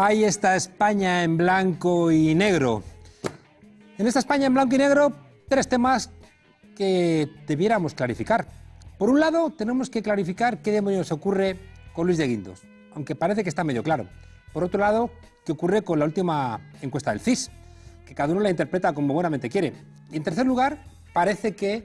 Ahí está España en blanco y negro. En esta España en blanco y negro, tres temas que debiéramos clarificar. Por un lado, tenemos que clarificar qué demonios ocurre con Luis de Guindos, aunque parece que está medio claro. Por otro lado, qué ocurre con la última encuesta del CIS, que cada uno la interpreta como buenamente quiere. Y en tercer lugar, parece que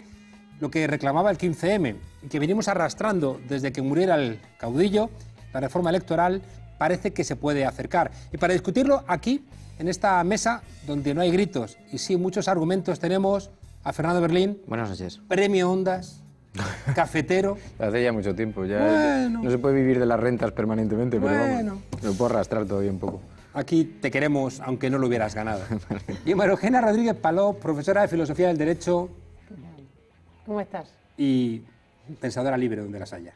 lo que reclamaba el 15M, que venimos arrastrando desde que muriera el caudillo, la reforma electoral parece que se puede acercar. Y para discutirlo aquí, en esta mesa, donde no hay gritos y sí muchos argumentos, tenemos a Fernando Berlín. Buenas noches. Premio Ondas. Cafetero. Hace ya mucho tiempo, ya, No se puede vivir de las rentas permanentemente, pero bueno. vamos, lo puedo arrastrar todavía un poco. Aquí te queremos, aunque no lo hubieras ganado. y Marogena Rodríguez Paló, profesora de Filosofía del Derecho. ¿Cómo estás? Y pensadora libre donde las haya.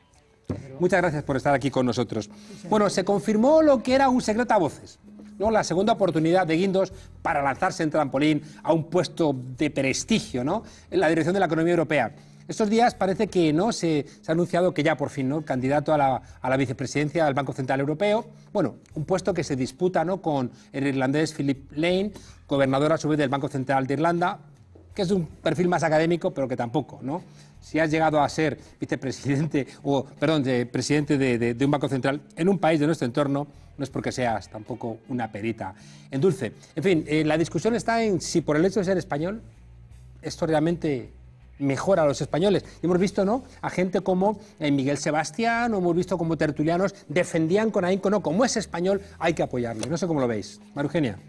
Muchas gracias por estar aquí con nosotros. Bueno, se confirmó lo que era un secreto a voces. ¿no? La segunda oportunidad de Guindos para lanzarse en trampolín a un puesto de prestigio ¿no? en la dirección de la economía europea. Estos días parece que no se, ha anunciado que ya por fin ¿no? candidato a la, a la, vicepresidencia del Banco Central Europeo, bueno, un puesto que se disputa ¿no? con el irlandés Philip Lane, gobernador a su vez del Banco Central de Irlanda, que es un perfil más académico, pero que tampoco, ¿no? Si has llegado a ser vicepresidente o, perdón, de, presidente de, un banco central en un país de nuestro entorno, no es porque seas tampoco una perita en dulce. En fin, eh, la discusión está en si por el hecho de ser español esto realmente mejora a los españoles. Y hemos visto ¿no? a gente como eh, Miguel Sebastián, o hemos visto como tertulianos defendían con ahínco, no, como es español hay que apoyarlo. No sé cómo lo veis. Marugenia.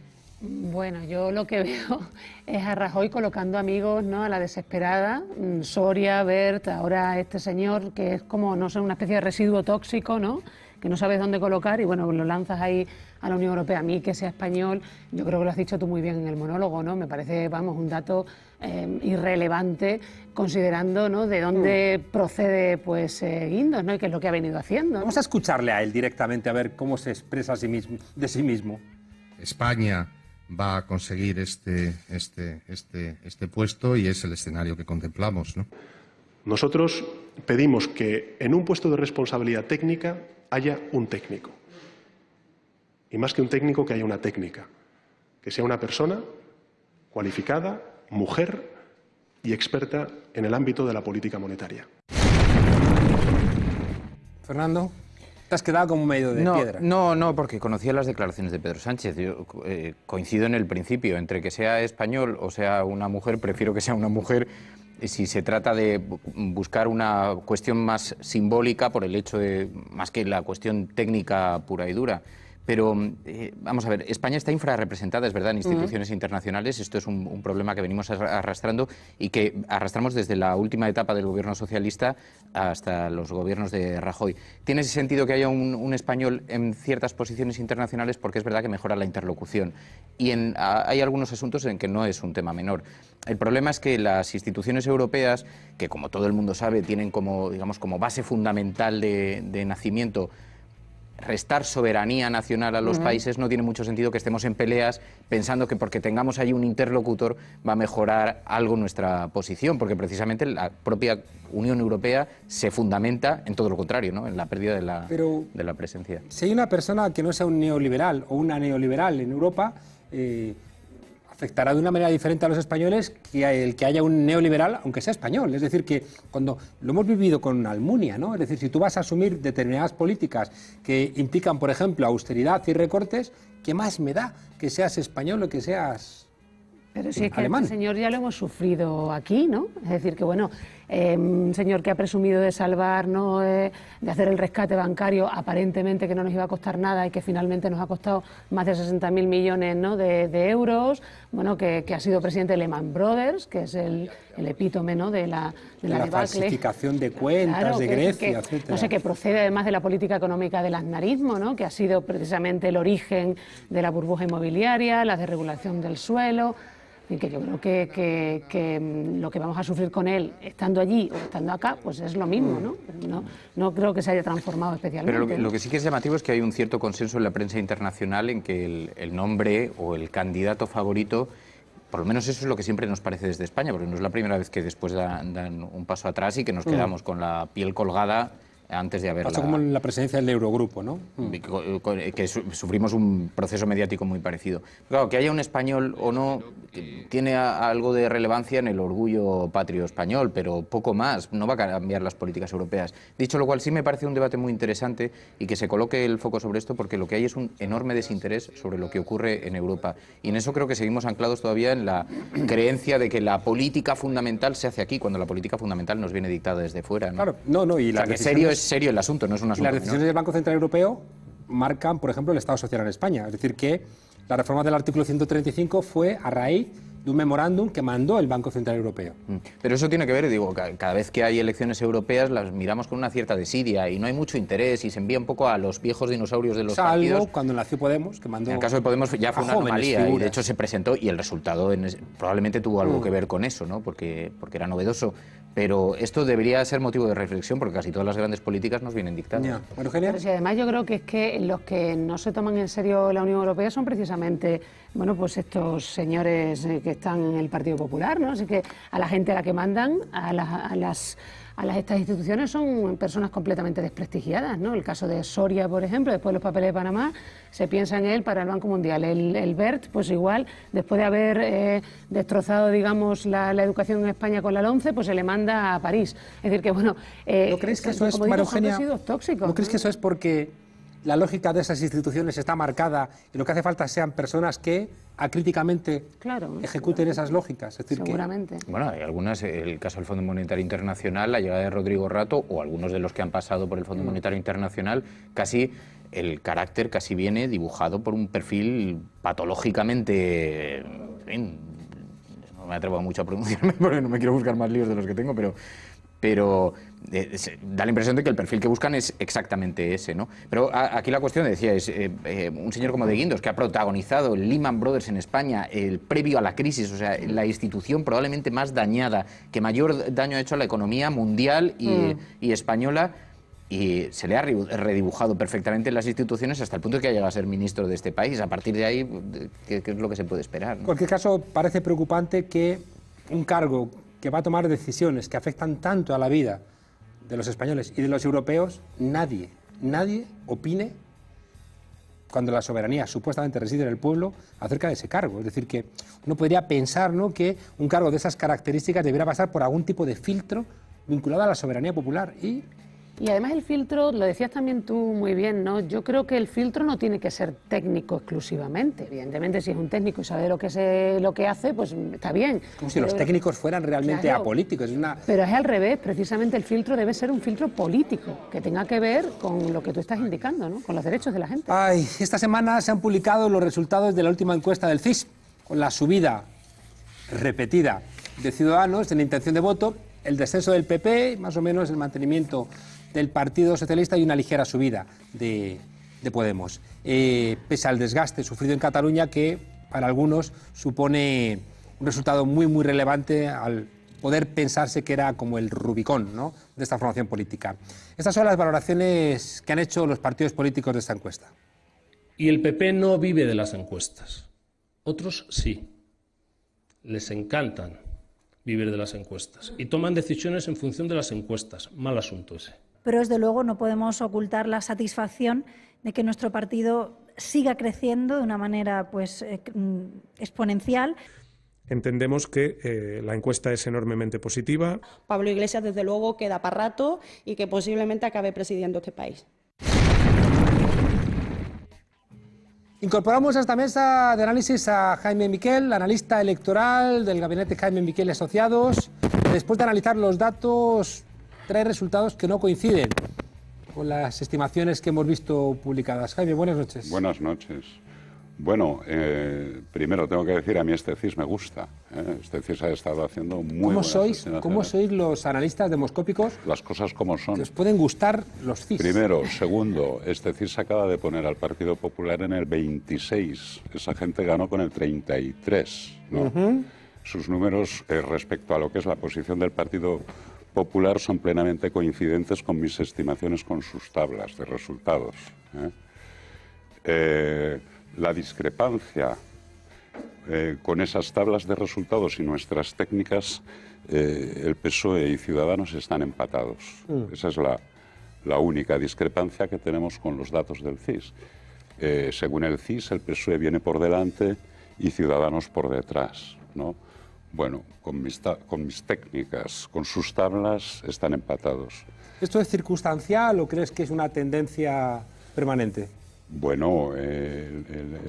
Bueno, yo lo que veo es a Rajoy colocando amigos ¿no? a la desesperada, mm, Soria, Bert, ahora este señor que es como, no sé, una especie de residuo tóxico, ¿no? que no sabes dónde colocar y bueno, lo lanzas ahí a la Unión Europea. A mí que sea español, yo creo que lo has dicho tú muy bien en el monólogo, ¿no? Me parece, vamos, un dato eh, irrelevante considerando ¿no? de dónde mm. procede pues eh, Guindos ¿no? y qué es lo que ha venido haciendo. Vamos a escucharle a él directamente a ver cómo se expresa a sí de sí mismo. España va a conseguir este, este, este, este puesto y es el escenario que contemplamos. ¿no? Nosotros pedimos que en un puesto de responsabilidad técnica haya un técnico. Y más que un técnico, que haya una técnica. Que sea una persona cualificada, mujer y experta en el ámbito de la política monetaria. Fernando quedado como medio de no, piedra. No, no, porque conocía las declaraciones de Pedro Sánchez. Eh, coincido en el principio, entre que sea español o sea una mujer, prefiero que sea una mujer si se trata de buscar una cuestión más simbólica por el hecho de, más que la cuestión técnica pura y dura. Pero eh, vamos a ver, España está infrarrepresentada, es verdad, en instituciones internacionales. Esto es un, problema que venimos arrastrando y que arrastramos desde la última etapa del gobierno socialista hasta los gobiernos de Rajoy. ¿Tiene ese sentido que haya un, español en ciertas posiciones internacionales? Porque es verdad que mejora la interlocución. Y en, hay algunos asuntos en que no es un tema menor. El problema es que las instituciones europeas, que como todo el mundo sabe, tienen como, digamos, como base fundamental de nacimiento restar soberanía nacional a los países, no tiene mucho sentido que estemos en peleas pensando que porque tengamos ahí un interlocutor va a mejorar algo nuestra posición, porque precisamente la propia Unión Europea se fundamenta en todo lo contrario, ¿no? en la pérdida de la, de la presencia. Si hay una persona que no sea un neoliberal o una neoliberal en Europa, eh, afectará de una manera diferente a los españoles que el que haya un neoliberal, aunque sea español. Es decir, que cuando lo hemos vivido con Almunia, ¿no? Es decir, si tú vas a asumir determinadas políticas que implican, por ejemplo, austeridad y recortes, ¿qué más me da que seas español o que seas pero si es que el este señor ya lo hemos sufrido aquí, ¿no? Es decir, que bueno, un em, señor que ha presumido de salvar, ¿no? de hacer el rescate bancario, aparentemente que no nos iba a costar nada y que finalmente nos ha costado más de 60.000 millones de, euros, bueno, que, ha sido presidente de Lehman Brothers, que es el, el epítome de la de falsificación de cuentas de Grecia, que, No sé, que procede además de la política económica del anarismo ¿no? que ha sido precisamente el origen de la burbuja inmobiliaria, la desregulación del suelo. Y que yo creo que, lo que vamos a sufrir con él estando allí o estando acá, pues es lo mismo, ¿no? No, creo que se haya transformado especialmente. Pero lo que, sí que es llamativo es que hay un cierto consenso en la prensa internacional en que el, nombre o el candidato favorito por lo menos eso es lo que siempre nos parece desde España, porque no es la primera vez que después dan un paso atrás y que nos mm. quedamos con la piel colgada antes de haber... como en la presencia del Eurogrupo, ¿no? Mm. Eh, eh, que, sufrimos un proceso mediático muy parecido. Claro, que haya un español o no tiene algo de relevancia en el orgullo patrio español, pero poco más, no va a cambiar las políticas europeas. Dicho lo cual, sí me parece un debate muy interesante y que se coloque el foco sobre esto porque lo que hay es un enorme desinterés sobre lo que ocurre en Europa. Y en eso creo que seguimos anclados todavía en la creencia de que la política fundamental se hace aquí, cuando la política fundamental nos viene dictada desde fuera. ¿no? Claro, no, no, y la que serio es es serio el asunto, no es un asunto. Y las decisiones del Banco Central Europeo marcan, por ejemplo, el Estado Social en España. Es decir, que la reforma del artículo 135 fue a raíz un memorándum que mandó el Banco Central Europeo. Mm. Pero eso tiene que ver, digo, cada vez que hay elecciones europeas las miramos con una cierta desidia y no hay mucho interés y se envía un poco a los viejos dinosaurios de los Salvo partidos. cuando nació Podemos, que mandó... En el caso de Podemos ya fue una anomalía y de hecho se presentó y el resultado probablemente tuvo algo mm. que ver con eso, ¿no? Porque, porque era novedoso. Pero esto debería ser motivo de reflexión porque casi todas las grandes políticas nos vienen dictadas. Y además yo creo que es que los que no se toman en serio la Unión Europea son precisamente bueno, pues estos señores eh, que están en el Partido Popular, ¿no? Así que a la gente a la que mandan, a, las a estas instituciones son personas completamente desprestigiadas, ¿no? El caso de Soria, por ejemplo, después de los papeles de Panamá, se piensa en él para el Banco Mundial. El, el BERT, pues igual, después de haber eh, destrozado, digamos, la, educación en España con la LONCE, pues se le manda a París. Es decir, que bueno... Eh, ¿No crees que eso es, tóxicos, ¿no crees que eso es porque la lógica de esas instituciones está marcada y lo que hace falta sean personas que acríticamente ejecuten esas lógicas. seguramente. Bueno, hay algunas, el caso del Fondo Monetario Internacional, la llegada de Rodrigo Rato o algunos de los que han pasado por el Fondo mm. Monetario Internacional, casi el carácter casi viene dibujado por un perfil patológicamente en fin, no me atrevo mucho a pronunciarme porque no me quiero buscar más líos de los que tengo, pero pero eh, eh, da la impresión de que el perfil que buscan es exactamente ese, ¿no? Pero aquí la cuestión, decía, es eh, un señor como de Guindos, que ha protagonizado el Lehman Brothers en España, el previo a la crisis, o sea, la institución probablemente más dañada, que mayor daño ha hecho a la economía mundial y, mm. española, y se le ha redibujado perfectamente las instituciones hasta el punto de que ha llegado a ser ministro de este país. A partir de ahí, ¿qué, es lo que se puede esperar? En cualquier caso, parece preocupante que un cargo que va a tomar decisiones que afectan tanto a la vida de los españoles y de los europeos, nadie, nadie opine cuando la soberanía supuestamente reside en el pueblo acerca de ese cargo. Es decir, que uno podría pensar que un cargo de esas características debiera pasar por algún tipo de filtro vinculado a la soberanía popular y y además el filtro, lo decías también tú muy bien, ¿no? Yo creo que el filtro no tiene que ser técnico exclusivamente. Evidentemente, si es un técnico y sabe lo que, se, lo que hace, pues está bien. Como si los técnicos fueran realmente apolíticos. una... Pero es al revés, precisamente el filtro debe ser un filtro político, que tenga que ver con lo que tú estás indicando, ¿no? Con los derechos de la gente. Ay, esta semana se han publicado los resultados de la última encuesta del CIS, con la subida repetida de Ciudadanos en intención de voto, el descenso del PP, más o menos el mantenimiento el Partido Socialista y una ligera subida de, Podemos, eh, pese al desgaste sufrido en Cataluña que para algunos supone un resultado muy, muy relevante al poder pensarse que era como el Rubicón de esta formación política. Estas son las valoraciones que han hecho los partidos políticos de esta encuesta. Y el PP no vive de las encuestas. Otros sí. Les encantan vivir de las encuestas. Y toman decisiones en función de las encuestas. Mal asunto ese pero desde luego no podemos ocultar la satisfacción de que nuestro partido siga creciendo de una manera pues, eh, mm, exponencial. Entendemos que eh, la encuesta es enormemente positiva. Pablo Iglesias, desde luego, queda para rato y que posiblemente acabe presidiendo este país. Incorporamos a esta mesa de análisis a Jaime Miquel, analista electoral del gabinete Jaime Miquel Asociados. Después de analizar los datos trae resultados que no coinciden con las estimaciones que hemos visto publicadas. Jaime, buenas noches. Buenas noches. Bueno, eh, primero tengo que decir, a mí este CIS me gusta. ¿eh? Este CIS ha estado haciendo muy ¿Cómo sois, ¿Cómo sois los analistas demoscópicos? Las cosas como son. ¿Os pueden gustar los CIS? Primero. Segundo, este CIS acaba de poner al Partido Popular en el 26. Esa gente ganó con el 33. Sus números eh, respecto a lo que es la posición del Partido Popular Popular son plenamente coincidentes con mis estimaciones con sus tablas de resultados. ¿eh? Eh, la discrepancia eh, con esas tablas de resultados y nuestras técnicas, el PSOE y Ciudadanos están empatados. Mm. Esa es la, la, única discrepancia que tenemos con los datos del CIS. según el CIS, el PSOE viene por delante y Ciudadanos por detrás. ¿no? Bueno, con mis, técnicas, con sus tablas, están empatados. ¿Esto es circunstancial o crees que es una tendencia permanente? bueno,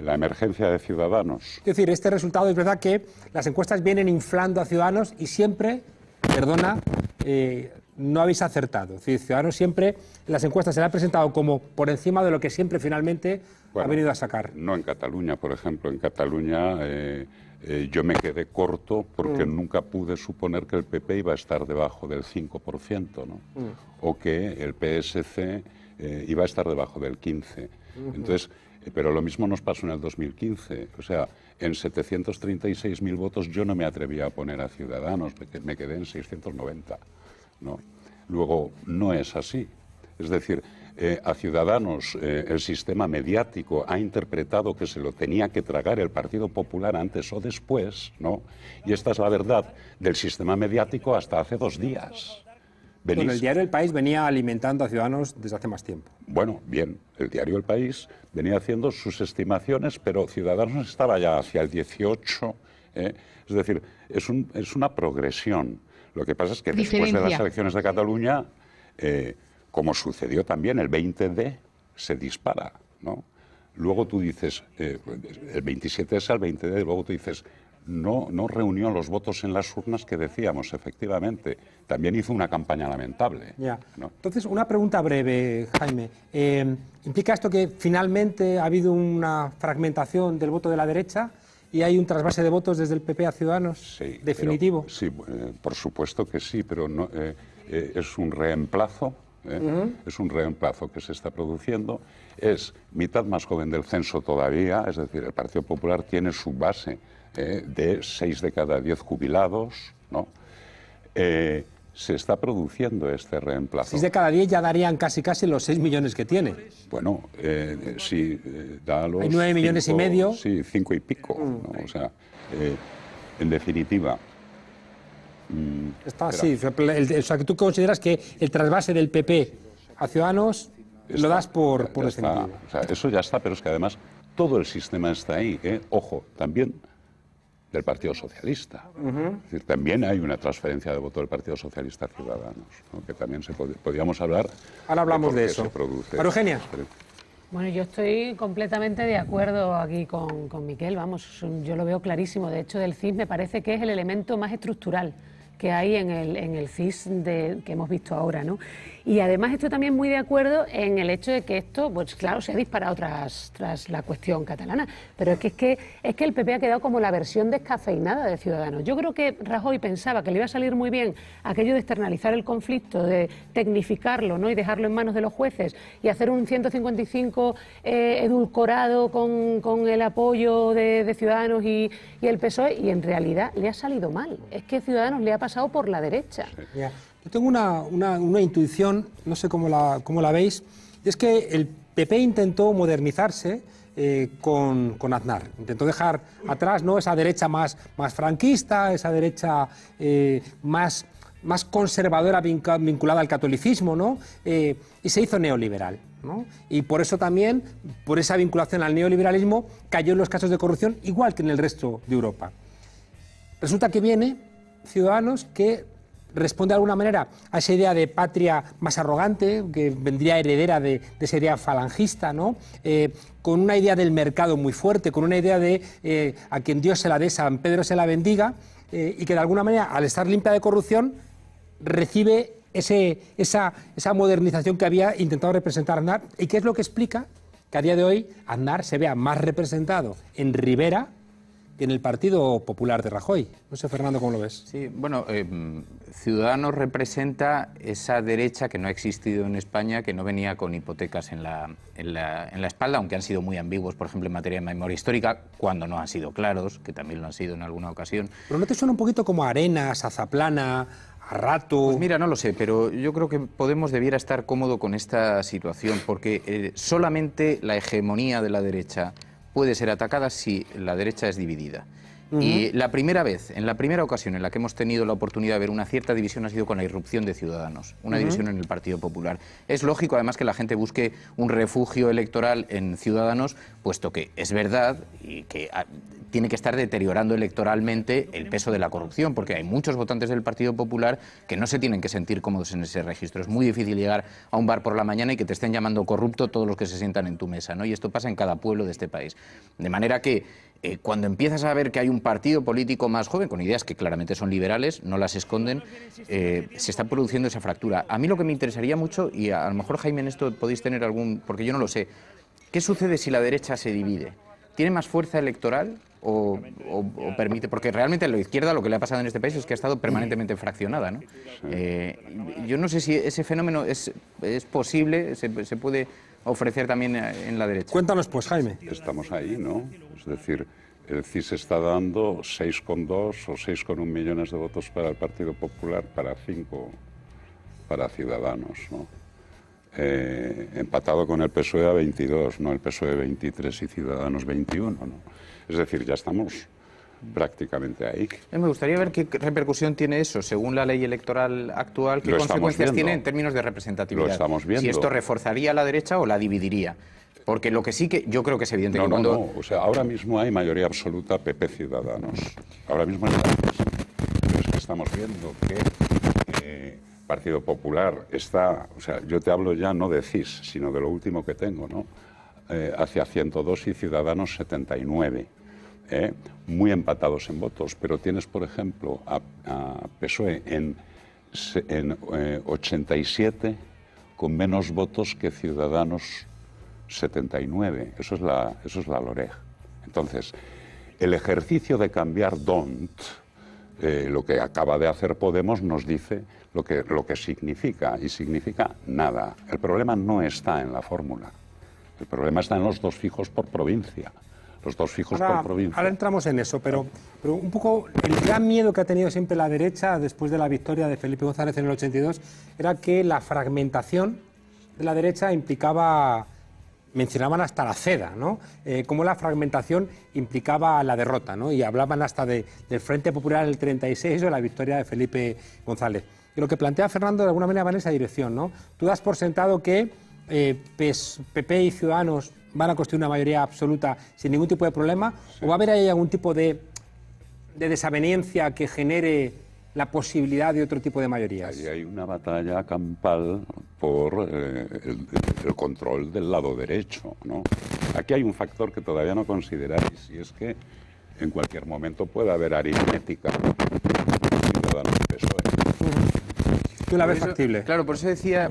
la emergencia de ciudadanos. Es decir, este resultado es verdad que las encuestas vienen inflando a ciudadanos y siempre, perdona, eh, no habéis acertado. Es decir, ciudadanos siempre las encuestas se le presentado como por encima de lo que siempre finalmente ha venido a sacar. No en Cataluña, por ejemplo. En Cataluña. Eh, eh, yo me quedé corto porque mm. nunca pude suponer que el PP iba a estar debajo del 5%, mm. O que el PSC eh, iba a estar debajo del 15%. Entonces, eh, pero lo mismo nos pasó en el 2015. O sea, en 736.000 votos yo no me atrevía a poner a Ciudadanos, me quedé en 690, Luego, no es así. Es decir, eh, a Ciudadanos eh, el sistema mediático ha interpretado que se lo tenía que tragar el Partido Popular antes o después, ¿no? Y esta es la verdad del sistema mediático hasta hace dos días. Venís. el diario El País venía alimentando a Ciudadanos desde hace más tiempo. Bueno, bien, el diario El País venía haciendo sus estimaciones, pero Ciudadanos estaba ya hacia el 18, ¿eh? es decir, es, un, es, una progresión. Lo que pasa es que después de las elecciones de Cataluña como sucedió también el 20 d se dispara, ¿no? Luego tú dices, eh, el 27 es al 20 d luego tú dices, no, no reunió los votos en las urnas que decíamos, efectivamente. También hizo una campaña lamentable. Ya. Entonces, una pregunta breve, Jaime. Eh, ¿Implica esto que finalmente ha habido una fragmentación del voto de la derecha? ¿Y hay un trasvase de votos desde el PP a Ciudadanos? definitivo. sí, eh, por supuesto que sí, pero es un reemplazo ¿eh? Es un reemplazo que se está produciendo. Es mitad más joven del censo todavía, es decir, el Partido Popular tiene su base ¿eh? de 6 de cada 10 jubilados, ¿no? Eh, se está produciendo este reemplazo. 6 de cada 10 ya darían casi casi los 6 millones que tiene. Bueno, si da los... Hay 9 millones y medio. Sí, 5 y pico. Mm. O sea, en definitiva, Mm, está así. O sea, que tú consideras que el trasvase del PP a Ciudadanos lo das por, por eso ya está, pero es que además todo el sistema está ahí. ¿eh? Ojo, también del Partido Socialista. Es decir, también hay una transferencia de voto del Partido Socialista a Ciudadanos, ¿no? que también se podríamos hablar. Ahora hablamos de, eso. Se Eugenia. Bueno, yo estoy completamente de acuerdo aquí con, con Miquel, vamos, yo lo veo clarísimo. De hecho, del CIS me parece que es el elemento más estructural que hay en el, en el CIS de, que hemos visto ahora, ¿no? Y además estoy también muy de acuerdo en el hecho de que esto, pues claro, se ha disparado tras, tras la cuestión catalana, pero es que, es que, es que el PP ha quedado como la versión descafeinada de Ciudadanos. Yo creo que Rajoy pensaba que le iba a salir muy bien aquello de externalizar el conflicto, de tecnificarlo ¿no? y dejarlo en manos de los jueces y hacer un 155 eh, edulcorado con, el apoyo de, Ciudadanos y, el PSOE, y en realidad le ha salido mal. Es que Ciudadanos le ha pasado por la derecha. Yo tengo una, intuición, no sé cómo la, cómo la veis, es que el PP intentó modernizarse eh, con, Aznar. Intentó dejar atrás ¿no? esa derecha más, franquista, esa derecha eh, más, más conservadora vinculada al catolicismo, eh, y se hizo neoliberal. Y por eso también, por esa vinculación al neoliberalismo, cayó en los casos de corrupción igual que en el resto de Europa. Resulta que viene Ciudadanos que responde de alguna manera a esa idea de patria más arrogante, que vendría heredera de, esa idea falangista, ¿no? Eh, con una idea del mercado muy fuerte, con una idea de eh, a quien Dios se la dé, San Pedro se la bendiga, eh, y que de alguna manera, al estar limpia de corrupción, recibe ese, esa, modernización que había intentado representar Aznar, y qué es lo que explica que a día de hoy Aznar se vea más representado en Rivera, en el Partido Popular de Rajoy. No sé, Fernando, ¿cómo lo ves? Sí, bueno, eh, Ciudadanos representa esa derecha que no ha existido en España, que no venía con hipotecas en la, en la, espalda, aunque han sido muy ambiguos, por ejemplo, en materia de memoria histórica, cuando no han sido claros, que también lo han sido en alguna ocasión. Pero no te suena un poquito como Arenas, Azaplana, a rato. Pues mira, no lo sé, pero yo creo que Podemos debiera estar cómodo con esta situación, porque eh, solamente la hegemonía de la derecha puede ser atacada si la derecha es dividida. Y la primera vez, en la primera ocasión en la que hemos tenido la oportunidad de ver una cierta división ha sido con la irrupción de Ciudadanos, una división en el Partido Popular. Es lógico, además, que la gente busque un refugio electoral en Ciudadanos, puesto que es verdad y que ah, tiene que estar deteriorando electoralmente el peso de la corrupción, porque hay muchos votantes del Partido Popular que no se tienen que sentir cómodos en ese registro. Es muy difícil llegar a un bar por la mañana y que te estén llamando corrupto todos los que se sientan en tu mesa, ¿no? Y esto pasa en cada pueblo de este país. De manera que eh, cuando empiezas a ver que hay un partido político más joven, con ideas que claramente son liberales, no las esconden, eh, se está produciendo esa fractura. A mí lo que me interesaría mucho, y a, lo mejor Jaime en esto podéis tener algún, porque yo no lo sé, ¿qué sucede si la derecha se divide? ¿Tiene más fuerza electoral o, permite? Porque realmente a la izquierda lo que le ha pasado en este país es que ha estado permanentemente fraccionada. ¿no? Eh, yo no sé si ese fenómeno es, es posible, se, se puede ofrecer también eh, en la derecha. Cuéntanos pues, Jaime. Estamos ahí, ¿no? Es decir, el CIS está dando 6,2 o 6,1 millones de votos para el Partido Popular, para 5 para Ciudadanos, ¿no? Eh, empatado con el PSOE a 22, no el PSOE 23 y Ciudadanos 21, ¿no? Es decir, ya estamos prácticamente ahí. Eh, me gustaría ver qué repercusión tiene eso, según la ley electoral actual, qué consecuencias tiene en términos de representatividad. Si esto reforzaría a la derecha o la dividiría. Porque lo que sí que yo creo que es evidente que No, ahora mismo hay mayoría absoluta PP Ciudadanos. Ahora mismo que estamos viendo que eh, Partido Popular está... O sea, yo te hablo ya no de CIS, sino de lo último que tengo, ¿no? Eh, hacia 102 y Ciudadanos 79. ¿eh? muy empatados en votos, pero tienes, por ejemplo, a, a PSOE en, 87 eh, con menos votos que Ciudadanos 79. Eso es la, eso Entonces, el ejercicio de cambiar don't, eh, lo que acaba de hacer Podemos, nos dice lo que significa, y significa nada. El problema no está en la fórmula. El problema está en los dos fijos por provincia los dos fijos ahora, por provincia. Ahora entramos en eso, pero, pero un poco el gran miedo que ha tenido siempre la derecha después de la victoria de Felipe González en el 82 era que la fragmentación de la derecha implicaba mencionaban hasta la ceda, ¿no? Eh, la fragmentación implicaba la derrota, ¿no? Y hablaban hasta del Frente Popular del 36 o la victoria de Felipe González. Y lo que plantea Fernando de alguna manera va en esa dirección, ¿no? Tú das por sentado que eh, PP y Ciudadanos van a construir una mayoría absoluta sin ningún tipo de problema? ¿O va a haber ahí algún tipo de, de desaveniencia que genere la posibilidad de otro tipo de mayorías? Ahí hay una batalla campal por eh, el, control del lado derecho. ¿no? Aquí hay un factor que todavía no consideráis y es que en cualquier momento puede haber aritmética. Ciudadanos PSOE una factible. Claro, por eso decía...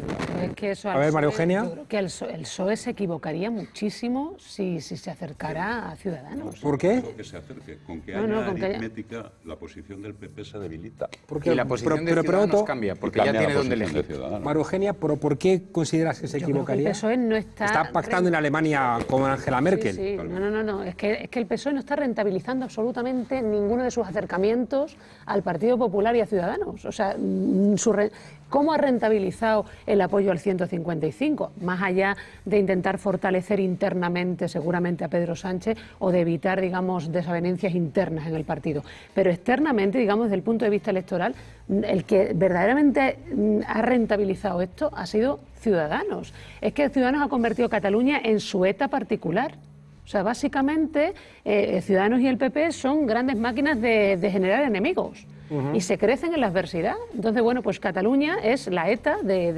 a ver, María Eugenia. creo que el PSOE, se equivocaría muchísimo si, si se acercara a Ciudadanos. ¿Por qué? Que se acerque, con que haya aritmética, la posición del PP se debilita. y la posición pero, de cambia, porque ya tiene donde elegir. María Eugenia, ¿pero por qué consideras que se equivocaría? Que el PSOE no está... Está pactando en Alemania con Angela Merkel. Sí, sí. No, no, no, no. Es, que, es que el PSOE no está rentabilizando absolutamente ninguno de sus acercamientos al Partido Popular y a Ciudadanos. O sea, mm, su re ¿Cómo ha rentabilizado el apoyo al 155? Más allá de intentar fortalecer internamente seguramente a Pedro Sánchez o de evitar, digamos, desavenencias internas en el partido. Pero externamente, digamos, desde el punto de vista electoral, el que verdaderamente mm, ha rentabilizado esto ha sido Ciudadanos. Es que Ciudadanos ha convertido Cataluña en su ETA particular. O sea, básicamente, eh, Ciudadanos y el PP son grandes máquinas de generar enemigos y se crecen en la adversidad. Entonces, bueno, pues Cataluña es la ETA de,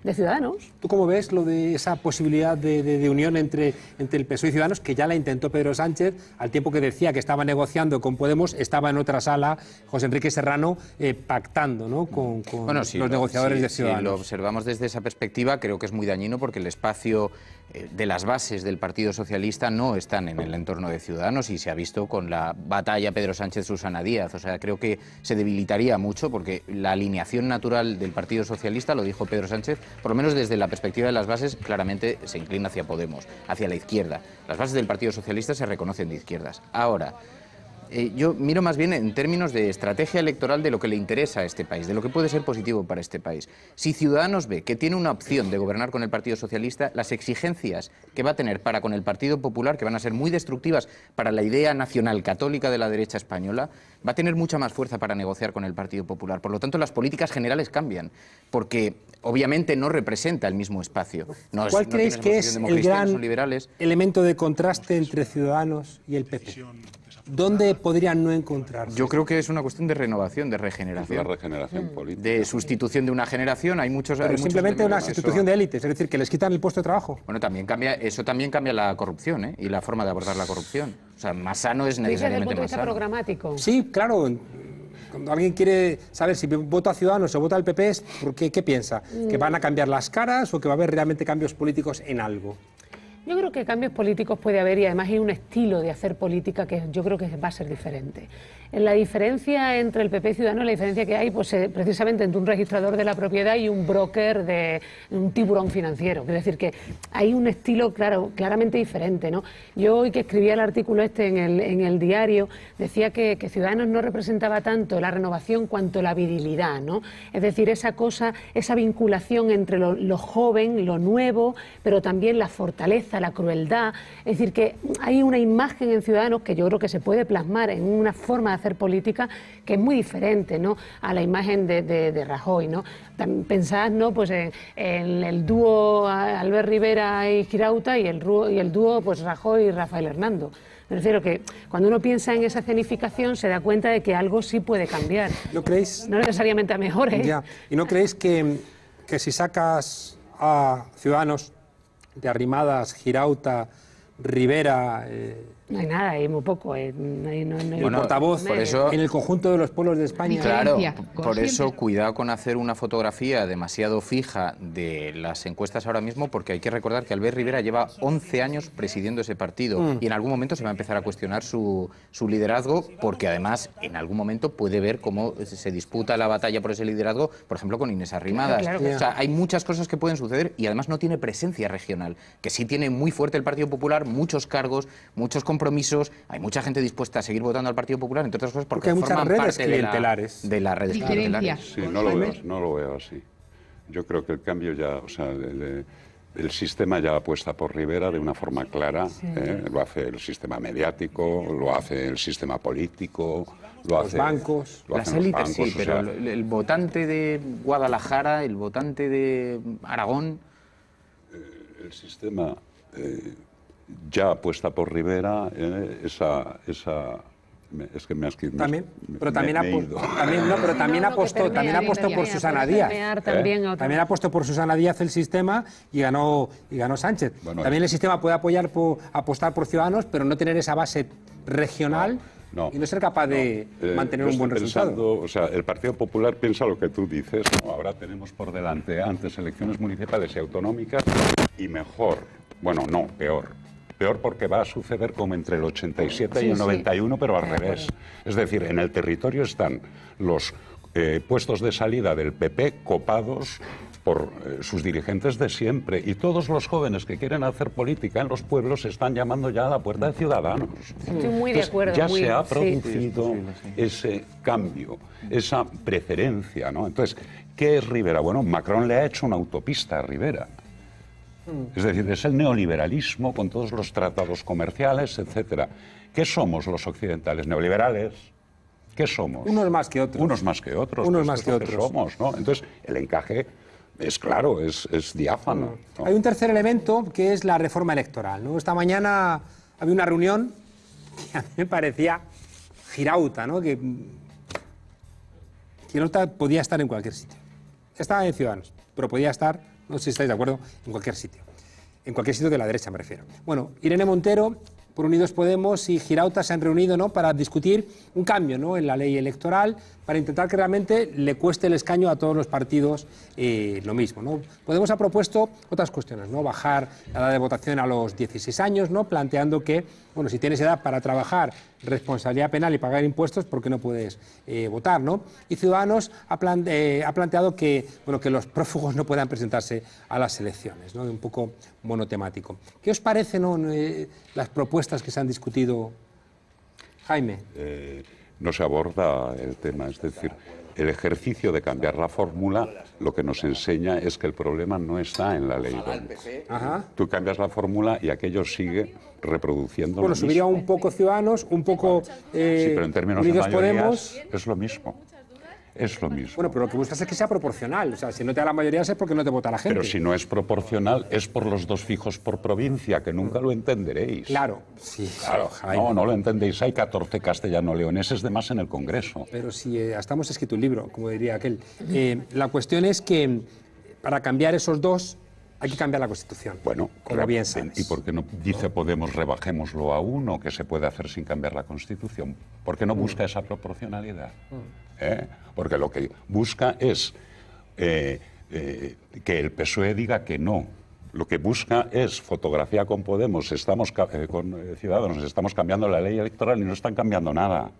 de Ciudadanos. ¿Tú cómo ves lo de esa posibilidad de, de, unión entre, entre el PSOE y Ciudadanos, que ya la intentó Pedro Sánchez, al tiempo que decía que estaba negociando con Podemos, estaba en otra sala José Enrique Serrano eh, pactando ¿no? con, los negociadores de Ciudadanos? Si lo observamos desde esa perspectiva, creo que es muy dañino porque el espacio eh, de las bases del Partido Socialista no están en el entorno de Ciudadanos y se ha visto con la batalla Pedro Sánchez-Susana Díaz. O sea, creo que se debilitaría mucho porque la alineación natural del Partido Socialista, lo dijo Pedro Sánchez, por lo menos desde la perspectiva de las bases, claramente se inclina hacia Podemos, hacia la izquierda. Las bases del Partido Socialista se reconocen de izquierdas. Ahora, eh, yo miro más bien en términos de estrategia electoral de lo que le interesa a este país, de lo que puede ser positivo para este país. Si Ciudadanos ve que tiene una opción de gobernar con el Partido Socialista, las exigencias que va a tener para con el Partido Popular, que van a ser muy destructivas para la idea nacional católica de la derecha española, va a tener mucha más fuerza para negociar con el Partido Popular. Por lo tanto, las políticas generales cambian, porque obviamente no representa el mismo espacio. ¿Cuál creéis que es el gran elemento de contraste entre Ciudadanos y el PP? ¿dónde podrían no encontrarse? Yo creo que es una cuestión de renovación, de regeneración. regeneración mm. política. De sustitución de una generación, hay muchos... simplemente una sustitución de élites, es decir, que les quitan el puesto de trabajo. Bueno, también cambia, eso también cambia la corrupción ¿eh? y la forma de abordar la corrupción. O sea, más sano es necesariamente más programático. Sí, claro. Cuando alguien quiere saber si vota a Ciudadanos o vota al PP, ¿por ¿qué piensa? ¿Que mm. van a cambiar las caras o que va a haber realmente cambios políticos en algo? Yo creo que cambios políticos puede haber y además hay un estilo de hacer política que yo creo que va a ser diferente. En la diferencia entre el PP y Ciudadanos, la diferencia que hay pues, eh, precisamente entre un registrador de la propiedad y un broker de un tiburón financiero. Es decir, que hay un estilo claro, claramente diferente. ¿no? Yo hoy que escribía el artículo este en el, diario, decía que, Ciudadanos no representaba tanto la renovación cuanto la virilidad. ¿no? Es decir, esa cosa, esa vinculación entre lo joven, lo nuevo, pero también la fortaleza, la crueldad. Es decir, que hay una imagen en Ciudadanos que yo creo que se puede plasmar en una forma hacer política que es muy diferente ¿no? a la imagen de, Rajoy. ¿no? Pensad ¿no? pues en, el dúo Albert Rivera y Girauta y el, y el dúo pues, Rajoy y Rafael Hernando. Me refiero que cuando uno piensa en esa cenificación se da cuenta de que algo sí puede cambiar. ¿No creéis? No necesariamente a mejores. ¿Y no creéis que, si sacas a ciudadanos de Arrimadas, Girauta, Rivera, eh, no hay nada, hay muy poco. Eh, portavoz, por eso... En el conjunto de los pueblos de España. Claro, por eso cuidado con hacer una fotografía demasiado fija de las encuestas ahora mismo, porque hay que recordar que Albert Rivera lleva 11 años presidiendo ese partido mm. y en algún momento se va a empezar a cuestionar su, liderazgo, porque además en algún momento puede ver cómo se disputa la batalla por ese liderazgo, por ejemplo, con Inés Arrimadas. hay muchas cosas que pueden suceder y además no tiene presencia regional, que sí tiene muy fuerte el Partido Popular, muchos cargos, muchos compromisos, hay mucha gente dispuesta a seguir votando al Partido Popular, entre otras cosas porque, hay muchas redes parte clientelares. De, las redes clientelares. Sí, no lo, veo, así. Yo creo que el cambio ya, o sea, el, sistema ya apuesta por Rivera de una forma clara. ¿eh? Lo hace el sistema mediático, lo hace el sistema político, lo los bancos, las élites, sí, pero el, votante de Guadalajara, el votante de Aragón. Eh, el sistema eh, ya apuesta por Rivera, eh, esa, esa es que me has quitado. También, pero también, también, pero también apostó, por Susana Díaz. ¿eh? También, ha por Susana Díaz el sistema y ganó y ganó Sánchez. también eh. el sistema puede apoyar por, apostar por ciudadanos, pero no tener esa base regional. y no ser capaz de mantener un buen resultado. o sea, el Partido Popular piensa lo que tú dices. ahora tenemos por delante antes elecciones municipales y autonómicas y mejor, bueno, no, peor Peor porque va a suceder como entre el 87 y el 91, pero al revés. Es decir, en el territorio están los eh, puestos de salida del PP copados por eh, sus dirigentes de siempre y todos los jóvenes que quieren hacer política en los pueblos están llamando ya a la puerta de Ciudadanos. Estoy muy de acuerdo. Ya se ha producido ese cambio, esa preferencia, ¿no? Entonces, ¿qué es Rivera? Bueno, Macron le ha hecho una autopista a Rivera. Es decir, es el neoliberalismo con todos los tratados comerciales, etc. ¿Qué somos los occidentales? ¿Neoliberales? ¿Qué somos? Unos más que otros. Unos más que otros. Unos pues, más pues, que otros. somos, Entonces, el encaje es claro, es, diáfano. Hay un tercer elemento que es la reforma electoral. Esta mañana había una reunión que a mí me parecía girauta, ¿no? que girauta podía estar en cualquier sitio. Estaba en Ciudadanos, pero podía estar no sé si estáis de acuerdo, en cualquier sitio. En cualquier sitio de la derecha me refiero. Bueno, Irene Montero, por Unidos Podemos y Girauta se han reunido ¿no? para discutir un cambio ¿no? en la ley electoral, para intentar que realmente le cueste el escaño a todos los partidos eh, lo mismo. ¿no? Podemos ha propuesto otras cuestiones, ¿no? bajar la edad de votación a los 16 años, ¿no? planteando que bueno, si tienes edad para trabajar, responsabilidad penal y pagar impuestos, ¿por qué no puedes eh, votar? Y Ciudadanos eh, ha, planteado que, bueno, que los prófugos no puedan presentarse a las elecciones, ¿no? un poco monotemático. ¿Qué os parecen ¿no? Eh, las propuestas que se han discutido, Jaime? no se aborda el tema, es decir... El ejercicio de cambiar la fórmula lo que nos enseña es que el problema no está en la ley Tú cambias la fórmula y aquello sigue reproduciendo bueno, subiría un poco Ciudadanos, un poco sí, pero en eh, términos de Es lo mismo es lo mismo. Bueno, pero lo que buscas es que sea proporcional. O sea, si no te da la mayoría es porque no te vota la gente. Pero si no es proporcional, es por los dos fijos por provincia, que nunca lo entenderéis. Claro, sí. no, no lo entendéis. Hay 14 castellano-leoneses de más en el Congreso. Pero si eh, hasta hemos escrito un libro, como diría aquel. Eh, la cuestión es que mm, para cambiar esos dos hay que cambiar la Constitución. Bueno, bien ¿Y porque no dice Podemos rebajémoslo a uno que se puede hacer sin cambiar la Constitución? ¿Por qué no mm. busca esa proporcionalidad? Mm. ¿eh? porque lo que busca es eh, eh, que el PSOE diga que no. Lo que busca es fotografía con Podemos, estamos con Ciudadanos, estamos cambiando la ley electoral y no están cambiando nada.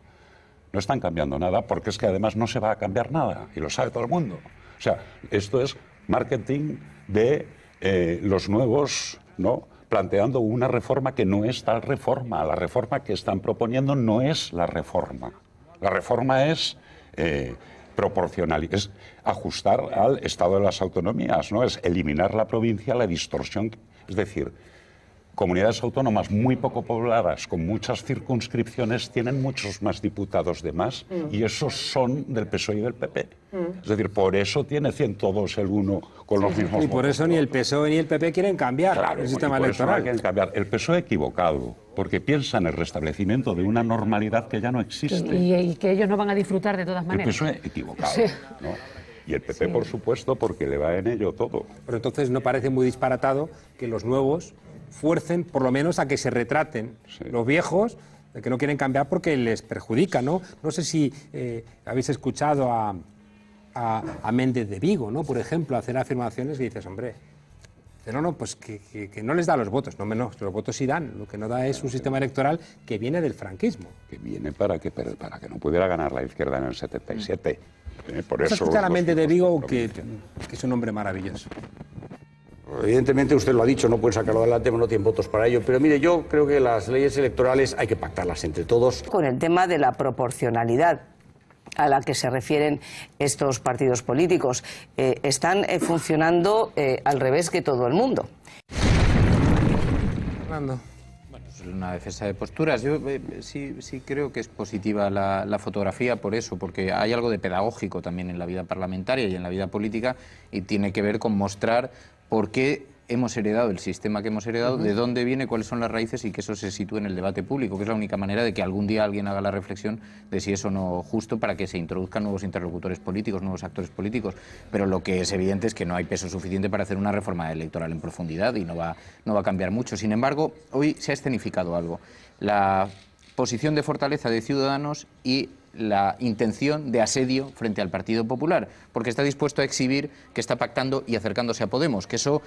No están cambiando nada porque es que además no se va a cambiar nada y lo sabe todo el mundo. O sea, esto es marketing de los nuevos, ¿no? planteando una reforma que no es tal reforma. La reforma que están proponiendo no es la reforma. La reforma es eh, proporcional, es ajustar al estado de las autonomías, ¿no? es eliminar la provincia, la distorsión. Es decir, comunidades autónomas muy poco pobladas, con muchas circunscripciones, tienen muchos más diputados de más mm. y esos son del PSOE y del PP. Mm. Es decir, por eso tiene 102 el uno con los mismos Y por eso ni el PSOE ni el PP quieren cambiar el sistema electoral. cambiar. El PSOE equivocado, porque piensa en el restablecimiento de una normalidad que ya no existe. Y, que ellos no van a disfrutar de todas maneras. El PSOE equivocado. Y el PP, por supuesto, porque le va en ello todo. Pero entonces no parece muy disparatado que los nuevos fuercen por lo menos a que se retraten los viejos que no quieren cambiar porque les perjudica, ¿no? No sé si eh, habéis escuchado a, a, Méndez de Vigo, ¿no? Por ejemplo, hacer afirmaciones y dices, hombre, no, no, pues que, que, no les da los votos. No, menos los votos sí dan. Lo que no da es un sistema electoral que viene del franquismo. Que viene para que, para que no pudiera ganar la izquierda en el 77. Mm. Eh, por eso. Méndez de Vigo, que, que es un hombre maravilloso. Evidentemente usted lo ha dicho, no puede sacarlo adelante, no tienen votos para ello. Pero mire, yo creo que las leyes electorales hay que pactarlas entre todos. Con el tema de la proporcionalidad a la que se refieren estos partidos políticos, eh, están eh, funcionando eh, al revés que todo el mundo. Fernando una defensa de posturas. Yo sí, sí creo que es positiva la, la, fotografía por eso, porque hay algo de pedagógico también en la vida parlamentaria y en la vida política y tiene que ver con mostrar por qué hemos heredado el sistema que hemos heredado, de dónde viene, cuáles son las raíces y que eso se sitúe en el debate público, que es la única manera de que algún día alguien haga la reflexión de si es o no justo para que se introduzcan nuevos interlocutores políticos, nuevos actores políticos. Pero lo que es evidente es que no hay peso suficiente para hacer una reforma electoral en profundidad y no va a cambiar mucho. Sin embargo, hoy se ha escenificado algo. La posición de fortaleza de Ciudadanos y la intención de asedio frente al Partido Popular, porque está dispuesto a exhibir que está pactando y acercándose a Podemos, que eso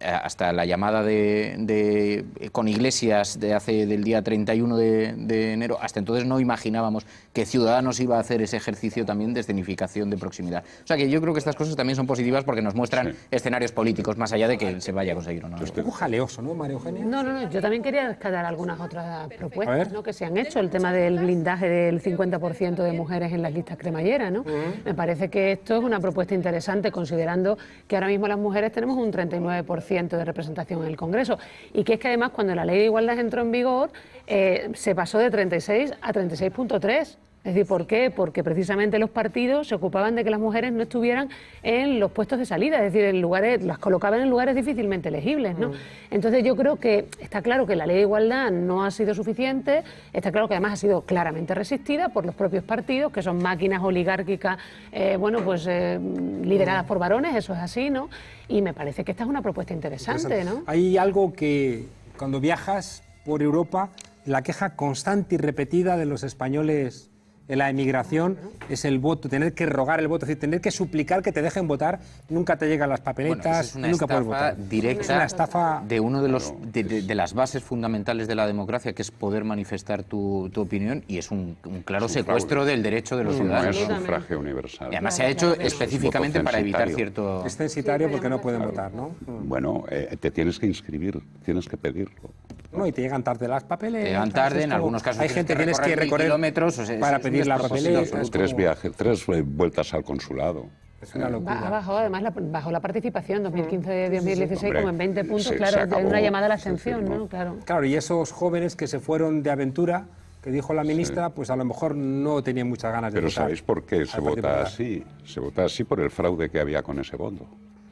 hasta la llamada de, con Iglesias de hace del día 31 de, de, enero, hasta entonces no imaginábamos que Ciudadanos iba a hacer ese ejercicio también de escenificación de proximidad. O sea que yo creo que estas cosas también son positivas porque nos muestran escenarios políticos más allá de que se vaya a conseguir o no. Es un poco jaleoso, ¿no, María Eugenia? No, no, yo también quería rescatar algunas otras propuestas que se han hecho, el tema del blindaje del 50% de mujeres en las listas cremalleras, ¿no? Me parece que esto es una propuesta interesante considerando que ahora mismo las mujeres tenemos un 39% de representación en el Congreso. Y que es que además cuando la ley de igualdad entró en vigor eh, se pasó de 36 a 36.3. Es decir, ¿por qué? Porque precisamente los partidos se ocupaban de que las mujeres no estuvieran en los puestos de salida, es decir, en lugares, las colocaban en lugares difícilmente elegibles, ¿no? Mm. Entonces yo creo que está claro que la ley de igualdad no ha sido suficiente, está claro que además ha sido claramente resistida por los propios partidos, que son máquinas oligárquicas, eh, bueno, pues eh, lideradas por varones, eso es así, ¿no? Y me parece que esta es una propuesta interesante, interesante. ¿no? Hay algo que cuando viajas por Europa, la queja constante y repetida de los españoles la emigración es el voto, tener que rogar el voto, es decir, tener que suplicar que te dejen votar, nunca te llegan las papeletas, nunca puedes votar. Directa es una estafa de uno de los de, las bases fundamentales de la democracia, que es poder manifestar tu, opinión, y es un, claro secuestro del derecho de los ciudadanos. sufragio universal. Y además se ha hecho específicamente para evitar cierto. Es censitario porque no pueden votar, ¿no? Bueno, eh, te tienes que inscribir, tienes que pedirlo. No, y te llegan tarde las papeles... llegan tarde, en algunos casos hay gente que tienes que recorrer kilómetros para pedir las papeles... Tres, viajes, tres vueltas al consulado. Es una locura. además la, la participación 2015-2016 como en 20 puntos, claro, se una llamada a la atención, ¿no? Claro. y esos jóvenes que se fueron de aventura, que dijo la ministra, pues a lo mejor no tenían muchas ganas de Pero Pero ¿sabéis por qué se vota así? Se vota así por el fraude que había con ese fondo,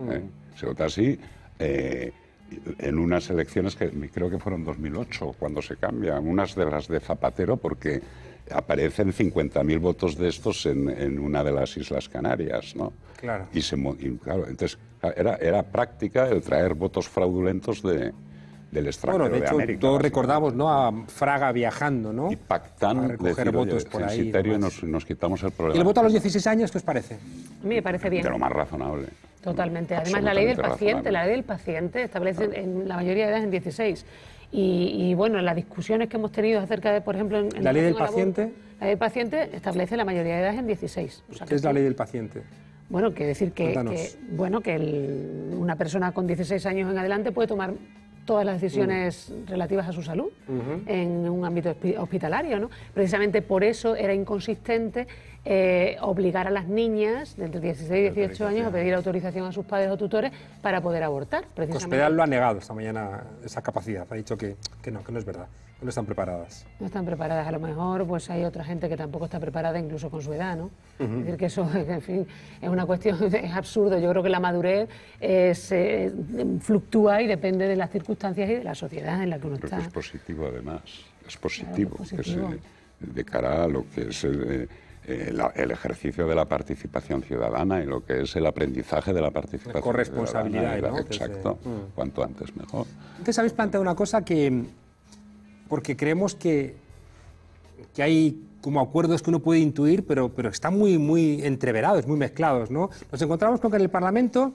¿eh? mm. Se vota así... Eh, en unas elecciones que creo que fueron 2008 cuando se cambian, unas de las de Zapatero porque aparecen 50.000 votos de estos en, una de las Islas Canarias, ¿no? Claro. Y, se, y entonces era, práctica el traer votos fraudulentos del extranjero bueno, de, hecho, Todos recordamos ¿no? a Fraga viajando, ¿no? Y pactando, recoger decir, votos por ahí. Y nos, nos, quitamos el problema. ¿Y el voto a los 16 años qué os parece? A mí me parece bien. De lo más razonable. Totalmente. Además, la ley del paciente, la ley del paciente establece en la mayoría de edades en 16. Y, y, bueno, las discusiones que hemos tenido acerca de, por ejemplo, en, la ley del paciente. la ley del paciente establece la mayoría de edad en 16. es la ley del paciente? Bueno, que decir que, bueno que una persona con 16 años en adelante puede tomar todas las decisiones relativas a su salud en un ámbito hospitalario. ¿no? Precisamente por eso era inconsistente eh, obligar a las niñas de entre 16 y 18 años a pedir autorización a sus padres o tutores para poder abortar. Precisamente. Cospedal lo ha negado esta mañana, esa capacidad. Ha dicho que no, que no es verdad. No están preparadas. No están preparadas. A lo mejor pues hay otra gente que tampoco está preparada, incluso con su edad, ¿no? Es decir, que eso, en fin, es una cuestión, es absurdo. Yo creo que la madurez eh, se mm, fluctúa y depende de las circunstancias y de la sociedad en la que uno está. es positivo, además. Es positivo. de cara a lo que es eh, eh, el, ejercicio de la participación ciudadana y lo que es el aprendizaje de la participación la corresponsabilidad, Exacto. Cuanto antes mejor. Entonces habéis planteado una cosa que porque creemos que, hay como acuerdos que uno puede intuir, pero, pero están muy, muy entreverados, muy mezclados. ¿no? Nos encontramos con que en el Parlamento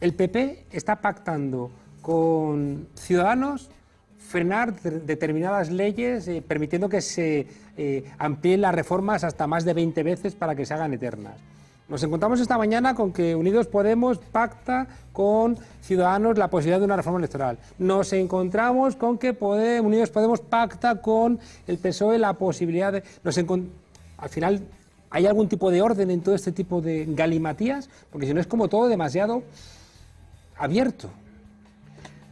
el PP está pactando con Ciudadanos frenar determinadas leyes, eh, permitiendo que se eh, amplíen las reformas hasta más de 20 veces para que se hagan eternas. Nos encontramos esta mañana con que Unidos Podemos pacta con Ciudadanos la posibilidad de una reforma electoral. Nos encontramos con que Unidos Podemos pacta con el PSOE la posibilidad de... Al final, ¿hay algún tipo de orden en todo este tipo de galimatías? Porque si no es como todo demasiado abierto.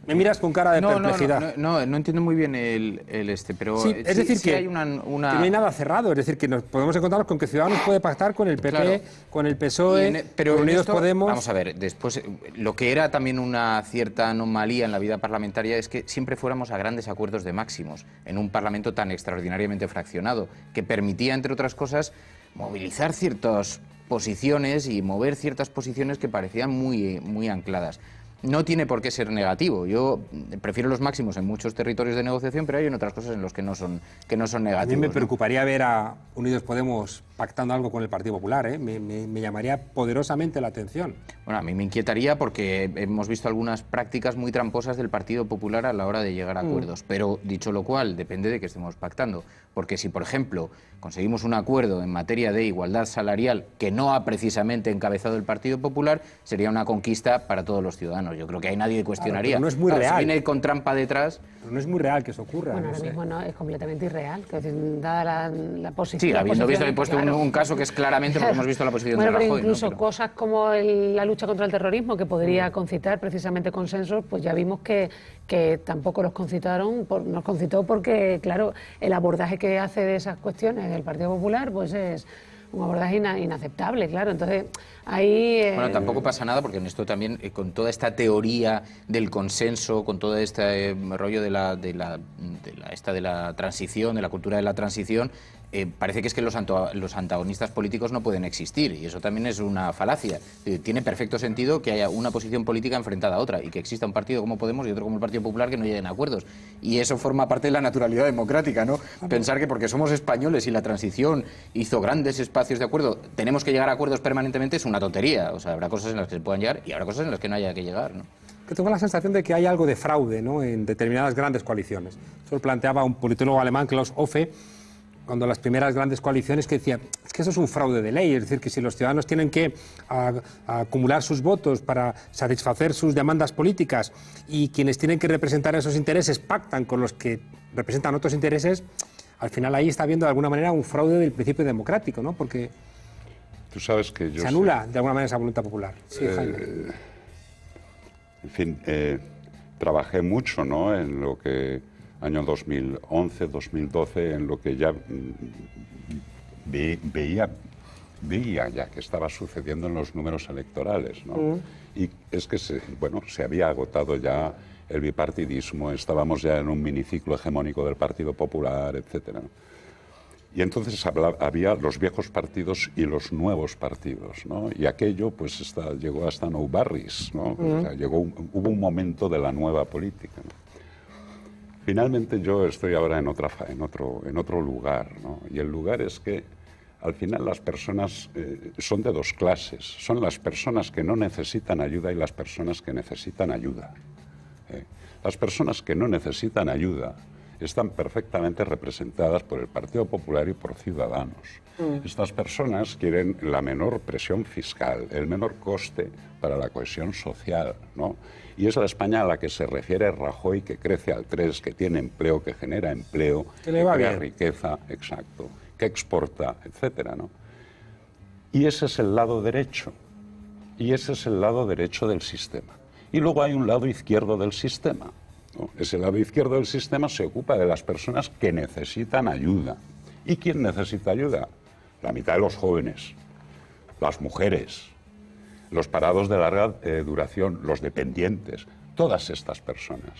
Me miras con cara de no, perplejidad. No no, no, no, entiendo muy bien el, este, pero es decir que, hay una, no hay nada cerrado, es decir que nos podemos encontrar con que Ciudadanos puede pactar con el PP, con el PSOE, e-, pero Unidos Podemos. Vamos a ver, después lo que era también una cierta anomalía en la vida parlamentaria es que siempre fuéramos a grandes acuerdos de máximos en un parlamento tan extraordinariamente fraccionado que permitía entre otras cosas movilizar ciertas posiciones y mover ciertas posiciones que parecían muy ancladas no tiene por qué ser negativo. Yo prefiero los máximos en muchos territorios de negociación, pero hay otras cosas en los que no son, que no son negativos. A mí me preocuparía ver a Unidos Podemos pactando algo con el Partido Popular, ¿eh? me, llamaría poderosamente la atención. Bueno, a mí me inquietaría porque hemos visto algunas prácticas muy tramposas del Partido Popular a la hora de llegar a mm. acuerdos, pero dicho lo cual, depende de que estemos pactando, porque si, por ejemplo, conseguimos un acuerdo en materia de igualdad salarial que no ha precisamente encabezado el Partido Popular, sería una conquista para todos los ciudadanos yo creo que hay nadie cuestionaría. no es muy real. viene con trampa detrás. no es muy real que eso ocurra. Bueno, ahora mismo no, es completamente irreal. Que, dada la, la, posición. Sí, habiendo visto, he puesto un, caso que es claramente porque hemos visto la posición de Rajoy. Pero incluso cosas como la lucha contra el terrorismo, que podría mm. concitar precisamente consensos, pues ya vimos que, que tampoco los concitaron, por, nos concitó porque, claro, el abordaje que hace de esas cuestiones el Partido Popular, pues es un abordaje inaceptable, claro. Entonces bueno, eh, tampoco pasa nada porque en esto también, eh, con toda esta teoría del consenso, con todo este eh, rollo de la, de, la, esta de la transición, de la cultura de la transición, parece que es que los, los antagonistas políticos no pueden existir y eso también es una falacia. tiene perfecto sentido que haya una posición política enfrentada a otra y que exista un partido como Podemos y otro como el Partido Popular que no lleguen a acuerdos. Y eso forma parte de la naturalidad democrática, ¿no? Pensar que porque somos españoles y la transición hizo grandes espacios de acuerdo, tenemos que llegar a acuerdos permanentemente es un una tontería. O sea, habrá cosas en las que se puedan llegar y habrá cosas en las que no haya que llegar, ¿no? Que tengo la sensación de que hay algo de fraude ¿no? en determinadas grandes coaliciones. Eso lo planteaba un politólogo alemán, Klaus Hoffe, cuando las primeras grandes coaliciones que decía, es que eso es un fraude de ley, es decir, que si los ciudadanos tienen que acumular sus votos para satisfacer sus demandas políticas y quienes tienen que representar esos intereses pactan con los que representan otros intereses, al final ahí está habiendo de alguna manera un fraude del principio democrático, ¿no? Porque sabes que yo... Se anula de alguna manera esa voluntad popular. Sí, eh, En fin, eh, trabajé mucho ¿no? en lo que año 2011, 2012, en lo que ya mm, veía, veía ya que estaba sucediendo en los números electorales. Mm. Y es que se, bueno, se había agotado ya el bipartidismo, estábamos ya en un miniciclo hegemónico del Partido Popular, etc. Y entonces había los viejos partidos y los nuevos partidos, ¿no? Y aquello, pues, está, llegó hasta No Barris, ¿no? o sea, llegó hubo un momento de la nueva política. Finalmente yo estoy ahora en, otra, en, otro, en otro lugar, ¿no? Y el lugar es que al final las personas eh, son de dos clases. Son las personas que no necesitan ayuda y las personas que necesitan ayuda. ¿eh? Las personas que no necesitan ayuda están perfectamente representadas por el Partido Popular y por Ciudadanos. Mm. Estas personas quieren la menor presión fiscal, el menor coste para la cohesión social, Y es la España a la que se refiere Rajoy, que crece al 3, que tiene empleo, que genera empleo, que, le va riqueza, exacto, que exporta, etc. Y ese es el lado derecho. Y ese es el lado derecho del sistema. Y luego hay un lado izquierdo del sistema ¿no? lado izquierdo del sistema se ocupa de las personas que necesitan ayuda. ¿Y quién necesita ayuda? La mitad de los jóvenes, las mujeres, los parados de larga eh, duración, los dependientes, todas estas personas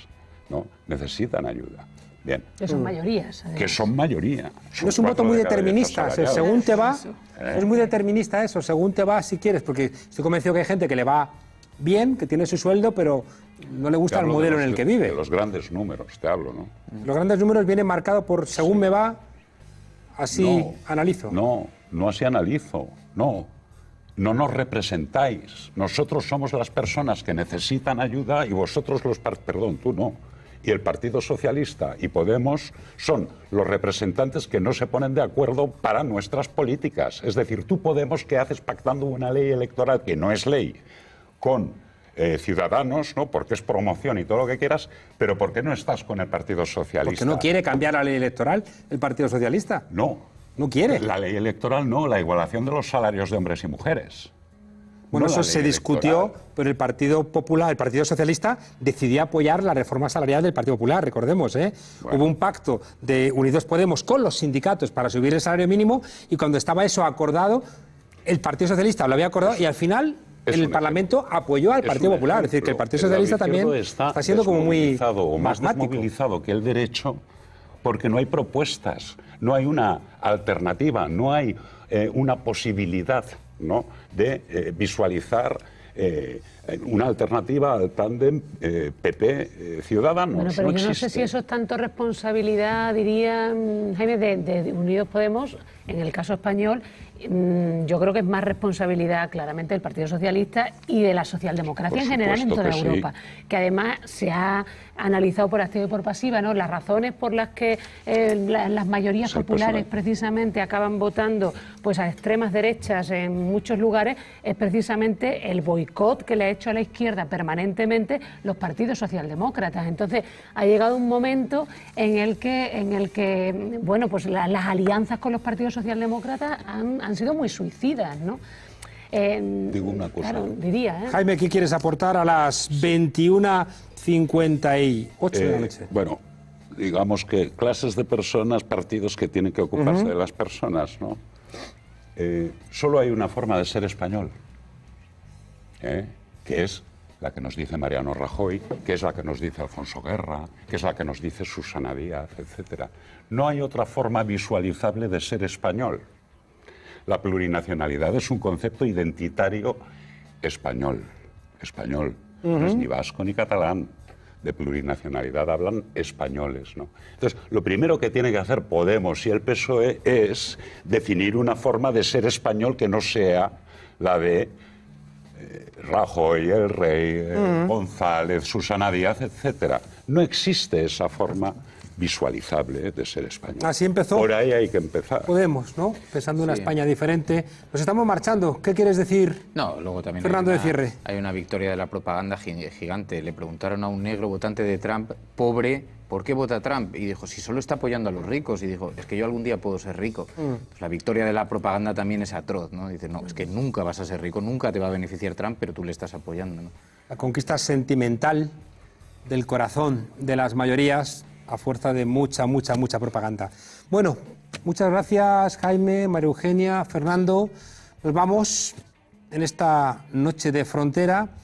¿no? necesitan ayuda. Bien. Que son mayorías. Que son mayoría. es un voto muy determinista. según te va, es muy determinista eso. Según te va, si quieres, porque estoy convencido que hay gente que le va bien, que tiene su sueldo, pero no le gusta el modelo en el que vive. De los grandes números, te hablo, ¿no? Los grandes números vienen marcados por según me va, así analizo. No, no así analizo, no. No nos representáis. Nosotros somos las personas que necesitan ayuda y vosotros los... Perdón, tú no y el Partido Socialista y Podemos son los representantes que no se ponen de acuerdo para nuestras políticas. Es decir, tú Podemos, ¿qué haces pactando una ley electoral que no es ley? con eh, Ciudadanos, ¿no? porque es promoción y todo lo que quieras, pero ¿por qué no estás con el Partido Socialista? ¿Porque no quiere cambiar la ley electoral el Partido Socialista? No. ¿No quiere? La ley electoral no, la igualación de los salarios de hombres y mujeres. Bueno, eso se discutió, pero el Partido Popular, el Partido Socialista decidió apoyar la reforma salarial del Partido Popular, recordemos, ¿eh? Hubo un pacto de Unidos Podemos con los sindicatos para subir el salario mínimo y cuando estaba eso acordado, el Partido Socialista lo había acordado y al final el Parlamento apoyó al Partido Popular. Es decir, que el Partido Socialista también está, siendo como muy. O más movilizado que el derecho porque no hay propuestas, no hay una alternativa, no hay eh, una posibilidad de eh, visualizar eh, una alternativa al tándem PP Ciudadanos. Bueno, pero no yo no sé si eso es tanto responsabilidad, diría mm, Jaime, de, Unidos Podemos, en el caso español, Mm, yo creo que es más responsabilidad claramente del Partido Socialista y de la socialdemocracia en general en toda Europa, que además se ha analizado por activa y por pasiva ¿no? las razones por las que eh, las mayorías populares precisamente acaban votando pues a extremas derechas en muchos lugares es precisamente el boicot que le ha hecho a la izquierda permanentemente los partidos socialdemócratas. Entonces ha llegado un momento en el que en el que bueno pues las alianzas con los partidos socialdemócratas han han sido muy suicidas, ¿no? Digo una cosa. ¿eh? Jaime, ¿qué quieres aportar a las 21.58 de la eh, noche? Bueno, digamos que clases de personas, partidos que tienen que ocuparse de las personas, ¿no? Eh, solo hay una forma de ser español, que es la que nos dice Mariano Rajoy, que es la que nos dice Alfonso Guerra, que es la que nos dice Susana Díaz, etc. No hay otra forma visualizable de ser español. La plurinacionalidad es un concepto identitario español, español. No es ni vasco ni catalán. De plurinacionalidad hablan españoles, ¿no? Entonces, lo primero que tiene que hacer Podemos y el PSOE es definir una forma de ser español que no sea la de eh, Rajoy, el rey, eh, González, Susana Díaz, etc. No existe esa forma visualizable de ser español. Así empezó. Por ahí hay que empezar. Podemos, ¿no? Pensando en una España diferente. Nos estamos marchando. ¿Qué quieres decir? No, luego también. Fernando de cierre. Hay una victoria de la propaganda gigante. Le preguntaron a un negro votante de Trump, pobre, ¿por qué vota Trump? Y dijo, si solo está apoyando a los ricos. Y dijo, es que yo algún día puedo ser rico. Mm. Pues la victoria de la propaganda también es atroz, ¿no? Dice, no, es que nunca vas a ser rico, nunca te va a beneficiar Trump, pero tú le estás apoyando, ¿no? La conquista sentimental del corazón de las mayorías a fuerza de mucha, mucha, mucha propaganda. Bueno, muchas gracias Jaime, María Eugenia, Fernando. Nos vamos en esta noche de frontera.